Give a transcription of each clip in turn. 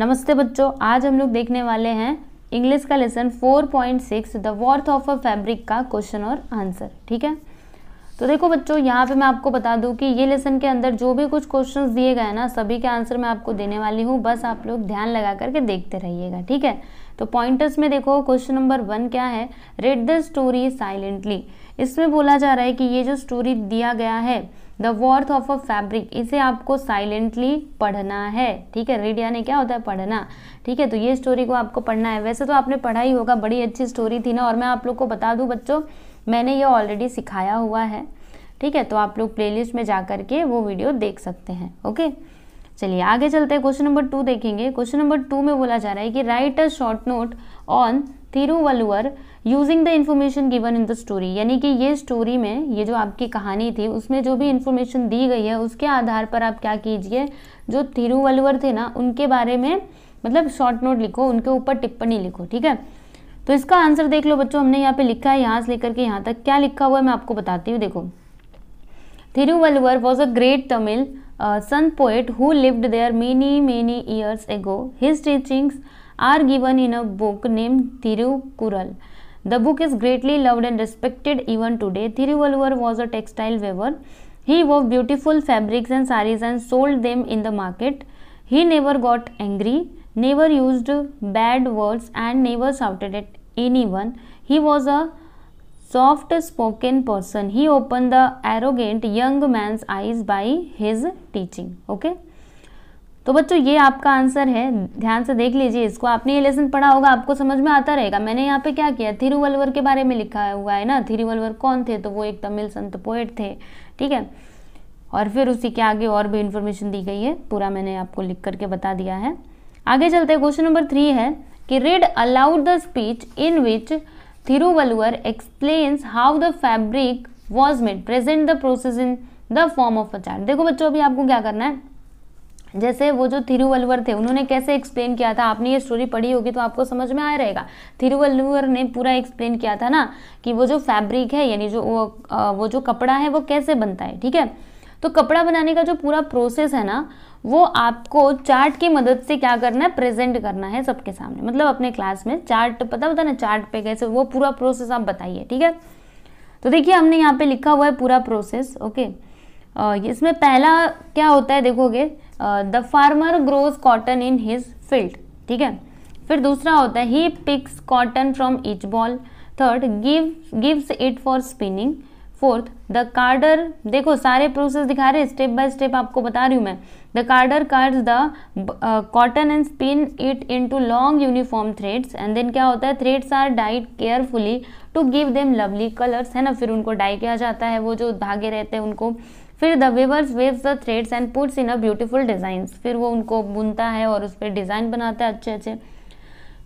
नमस्ते बच्चों आज हम लोग देखने वाले हैं इंग्लिश का lesson 4.6 the worth of a fabric का क्वेश्चन और आंसर ठीक है तो देखो बच्चों यहाँ पे मैं आपको बता दूँ कि ये लेसन के अंदर जो भी कुछ क्वेश्चन दिए गए ना सभी के आंसर मैं आपको देने वाली हूँ बस आप लोग ध्यान लगा करके देखते रहिएगा ठीक है तो पॉइंटर्स में देखो क्वेश्चन नंबर वन क्या है रेड द स्टोरी साइलेंटली इसमें बोला जा रहा है कि ये जो स्टोरी दिया गया है the worth of a fabric इसे आपको साइलेंटली पढ़ना है ठीक है रेड यानी क्या होता है पढ़ना ठीक है तो ये स्टोरी को आपको पढ़ना है वैसे तो आपने पढ़ा ही होगा बड़ी अच्छी स्टोरी थी ना और मैं आप लोग को बता दूँ बच्चों मैंने ये ऑलरेडी सिखाया हुआ है ठीक है तो आप लोग प्लेलिस्ट में जा करके के वो वीडियो देख सकते हैं ओके चलिए आगे चलते हैं क्वेश्चन नंबर टू देखेंगे क्वेश्चन नंबर टू में बोला जा रहा है कि write a short note on Thiruvalluvar using the information given in the story यानी कि ये स्टोरी में ये जो आपकी कहानी थी उसमें जो भी इन्फॉर्मेशन दी गई है उसके आधार पर आप क्या कीजिए जो थिरुवलुअर थे ना उनके बारे में मतलब शॉर्ट नोट लिखो उनके ऊपर टिप्पणी लिखो ठीक है तो इसका आंसर देख लो बच्चों हमने यहाँ पे लिखा है यहाँ से लेकर के यहाँ तक क्या लिखा हुआ है मैं आपको बताती हूँ देखो Thiruvalluvar was a great Tamil uh, sun poet who lived there many many years ago. His teachings are given in a book named Thirukural. The book is greatly loved and respected even today. Thiruvalluvar was a textile weaver. He wove beautiful fabrics and saris and sold them in the market. He never got angry, never used bad words and never shouted at anyone. He was a soft spoken person he open the arrogant young man's eyes by his teaching okay तो बच्चों ये आपका answer है ध्यान से देख लीजिए इसको आपने ये लेसन पढ़ा होगा आपको समझ में आता रहेगा मैंने यहाँ पे क्या किया थिरुवलवर के बारे में लिखा हुआ है ना थिरुवलवर कौन थे तो वो एक तमिल संत पोएट थे ठीक है और फिर उसी के आगे और भी इंफॉर्मेशन दी गई है पूरा मैंने आपको लिख करके बता दिया है आगे चलते क्वेश्चन नंबर थ्री है कि read aloud the speech in which Thiruvalluvar explains how the fabric was made. Present the process in the form of a chart. देखो बच्चों अभी आपको क्या करना है जैसे वो जो थिरुवल्लुवर थे उन्होंने कैसे एक्सप्लेन किया था आपने ये स्टोरी पढ़ी होगी तो आपको समझ में आया रहेगा थिरुवल्लुवर ने पूरा एक्सप्लेन किया था ना कि वो जो फैब्रिक है यानी जो वो, वो जो कपड़ा है वो कैसे बनता है ठीक है तो कपड़ा बनाने का जो पूरा प्रोसेस है ना वो आपको चार्ट की मदद से क्या करना है प्रेजेंट करना है सबके सामने मतलब अपने क्लास में चार्ट पता होता ना चार्ट पे कैसे वो पूरा प्रोसेस आप बताइए ठीक है तो देखिए हमने यहाँ पे लिखा हुआ है पूरा प्रोसेस ओके इसमें पहला क्या होता है देखोगे the farmer grows cotton in his field ठीक है फिर दूसरा होता है he picks cotton from each boll third give gives it for spinning fourth the carder देखो सारे प्रोसेस दिखा रहे स्टेप बाय स्टेप आपको बता रही हूँ मैं the carder card the cotton and spin it into long uniform threads and then क्या होता है threads are dyed carefully to give them lovely colours है ना फिर उनको डाई किया जाता है वो जो धागे रहते हैं उनको फिर the weavers weaves the threads and puts in a beautiful design फिर वो उनको बुनता है और उस पर डिज़ाइन बनाता है अच्छे अच्छे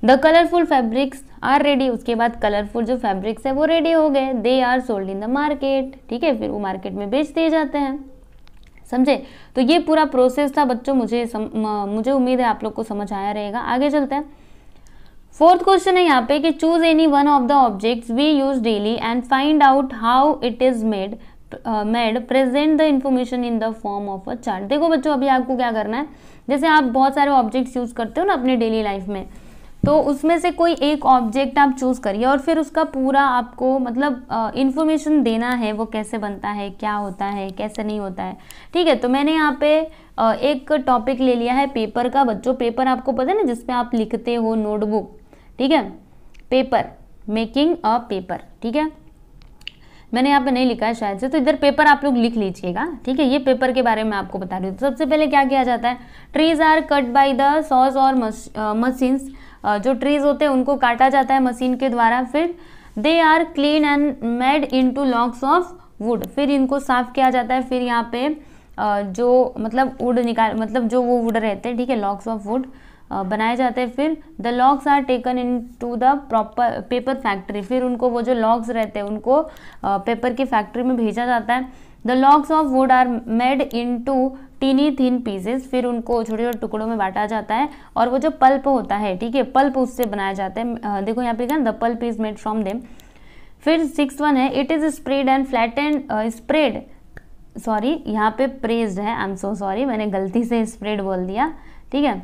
the colourful fabrics are ready उसके बाद कलरफुल जो फैब्रिक्स है वो रेडी हो गए they are sold in the market ठीक है फिर वो मार्केट में बेच दिए जाते हैं समझे तो ये पूरा प्रोसेस था बच्चों मुझे सम, मुझे उम्मीद है आप लोग को समझ आया रहेगा आगे चलते हैं फोर्थ क्वेश्चन है यहाँ पे कि choose any one of the objects we use daily and find out how it is made made present the information in the form of a chart देखो बच्चों अभी आपको क्या करना है जैसे आप बहुत सारे ऑब्जेक्ट्स यूज करते हो ना अपने डेली लाइफ में तो उसमें से कोई एक ऑब्जेक्ट आप चूज़ करिए और फिर उसका पूरा आपको मतलब इन्फॉर्मेशन देना है वो कैसे बनता है क्या होता है कैसे नहीं होता है ठीक है तो मैंने यहाँ पे आ, एक टॉपिक ले लिया है पेपर का बच्चों पेपर आपको पता है ना जिसमें आप लिखते हो नोटबुक ठीक है पेपर मेकिंग अ पेपर ठीक है मैंने यहाँ पे नहीं लिखा है शायद से तो इधर पेपर आप लोग लिख लीजिएगा ठीक है ये पेपर के बारे में आपको बता रही हूँ तो सबसे पहले क्या किया जाता है trees are cut by the और मशीन्स जो ट्रीज होते हैं उनको काटा जाता है मशीन के द्वारा फिर they are clean and made into logs of wood फिर इनको साफ किया जाता है फिर यहाँ पे जो मतलब वुड निकाल मतलब जो वो वुड रहते हैं ठीक है लॉक्स ऑफ वुड बनाए जाते हैं फिर the logs are taken into the proper paper factory फिर उनको वो जो लॉक्स रहते हैं उनको पेपर की फैक्ट्री में भेजा जाता है the logs of wood are made into tiny ही थिन पीसेस फिर उनको छोटे छोटे टुकड़ों में बांटा जाता है और वो जो पल्प होता है ठीक है पल्प उससे बनाया जाता है देखो यहाँ पे क्या the pulp is made from them फिर सिक्स वन है it is spread and flat and spread sorry यहाँ पे प्रेज्ड है आई एम सो सॉरी मैंने गलती से स्प्रेड बोल दिया ठीक है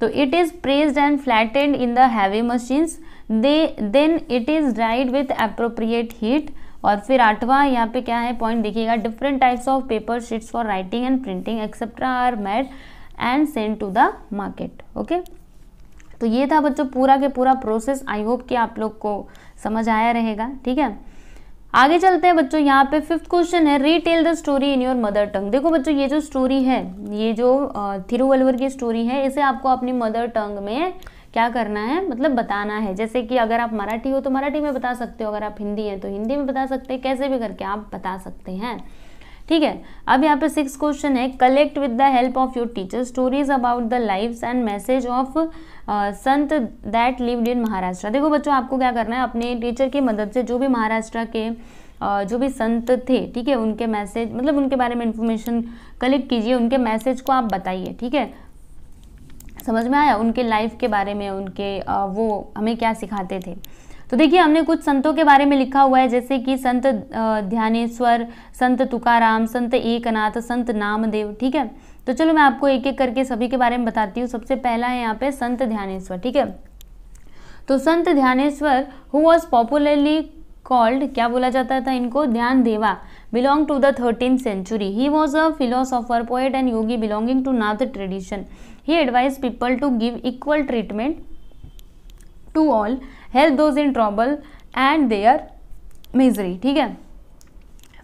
तो it is pressed and flattened in the heavy machines they then it is dried with appropriate heat और फिर आठवां यहाँ पे क्या है पॉइंट देखिएगा different types of paper sheets for writing and printing etcetera are made and send to the market okay तो ये था बच्चों पूरा के पूरा प्रोसेस आई होप कि आप लोग को समझ आया रहेगा ठीक है आगे चलते हैं बच्चों यहाँ पे फिफ्थ क्वेश्चन है retell the story in your mother tongue देखो बच्चों ये जो स्टोरी है ये जो थिरुवलवर की स्टोरी है इसे आपको अपनी मदर टंग में क्या करना है मतलब बताना है जैसे कि अगर आप मराठी हो तो मराठी में बता सकते हो अगर आप हिंदी हैं तो हिंदी में बता सकते हैं कैसे भी करके आप बता सकते हैं ठीक है अब यहाँ पे सिक्स क्वेश्चन है collect with the help of your teacher stories about the life and message of Sant that lived in Maharashtra देखो बच्चों आपको क्या करना है अपने टीचर की मदद से जो भी महाराष्ट्र के uh, जो भी संत थे ठीक है उनके मैसेज मतलब उनके बारे में इन्फॉर्मेशन कलेक्ट कीजिए उनके मैसेज को आप बताइए ठीक है समझ में आया उनके लाइफ के बारे में उनके वो हमें क्या सिखाते थे तो देखिए हमने कुछ संतों के बारे में लिखा हुआ है जैसे कि संत ध्यानेश्वर संत तुकाराम संत एकनाथ संत नामदेव ठीक है तो चलो मैं आपको एक एक करके सभी के बारे में बताती हूँ सबसे पहला है यहाँ पे संत ध्यानेश्वर ठीक है तो Sant Dnyaneshwar who was popularly called क्या बोला जाता था इनको Dnyandeva belong to the thirteen century he was a philosopher poet and yogi belonging to Nath tradition he advised people to give equal treatment to all help those in trouble and their misery ठीक है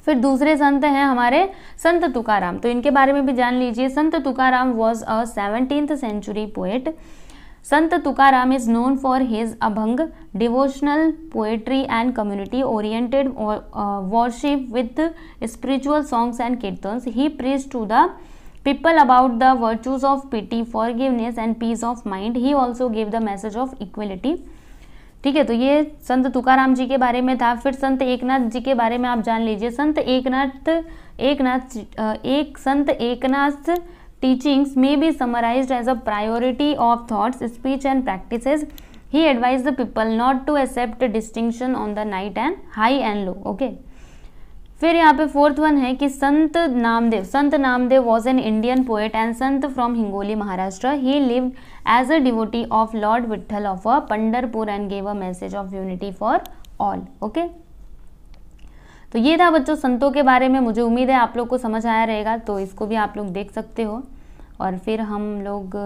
फिर दूसरे संत हैं हमारे संत तुकाराम तो इनके बारे में भी जान लीजिए Sant Tukaram was a seventeenth century poet Sant Tukaram is known for his abhang devotional poetry and community oriented worship with spiritual songs and kirtans he praise to the people about the virtues of pity forgiveness and peace of mind he also give the message of equality ठीक है तो ये संत तुकाराम जी के बारे में था फिर संत एकनाथ जी के बारे में आप जान लीजिए संत एकनाथ एकनाथ एक Sant Eknath teachings may be summarise as a priority of thoughts speech and practice he advise the people not to accept distinction on the night and high and low okay फिर यहाँ पे फोर्थ वन है कि Sant Namdev Sant Namdev was an Indian poet and Sant from Hingoli Maharashtra he live as a devotee of lord Vithal of a Pandharpur and gave a message of unity for all okay तो ये था बच्चों संतों के बारे में मुझे उम्मीद है आप लोग को समझ आया रहेगा तो इसको भी आप लोग देख सकते हो और फिर हम लोग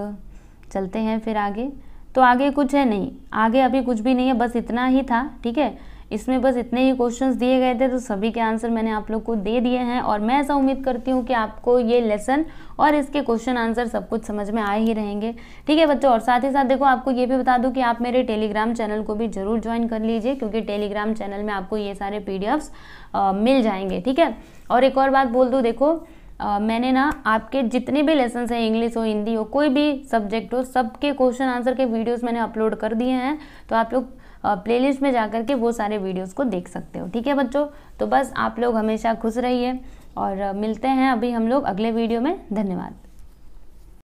चलते हैं फिर आगे तो आगे कुछ है नहीं आगे अभी कुछ भी नहीं है बस इतना ही था ठीक है इसमें बस इतने ही क्वेश्चंस दिए गए थे तो सभी के आंसर मैंने आप लोग को दे दिए हैं और मैं ऐसा उम्मीद करती हूँ कि आपको ये लेसन और इसके क्वेश्चन आंसर सब कुछ समझ में आए ही रहेंगे ठीक है बच्चों और साथ ही साथ देखो आपको ये भी बता दूँ कि आप मेरे टेलीग्राम चैनल को भी जरूर ज्वाइन कर लीजिए क्योंकि टेलीग्राम चैनल में आपको ये सारे पी मिल जाएंगे ठीक है और एक और बात बोल दूँ देखो Uh, मैंने ना आपके जितने भी लेसन हैं इंग्लिश हो हिंदी हो कोई भी सब्जेक्ट हो सबके क्वेश्चन आंसर के वीडियोस मैंने अपलोड कर दिए हैं तो आप लोग प्लेलिस्ट में जा कर के वो सारे वीडियोस को देख सकते हो ठीक है बच्चों तो बस आप लोग हमेशा खुश रहिए और मिलते हैं अभी हम लोग अगले वीडियो में धन्यवाद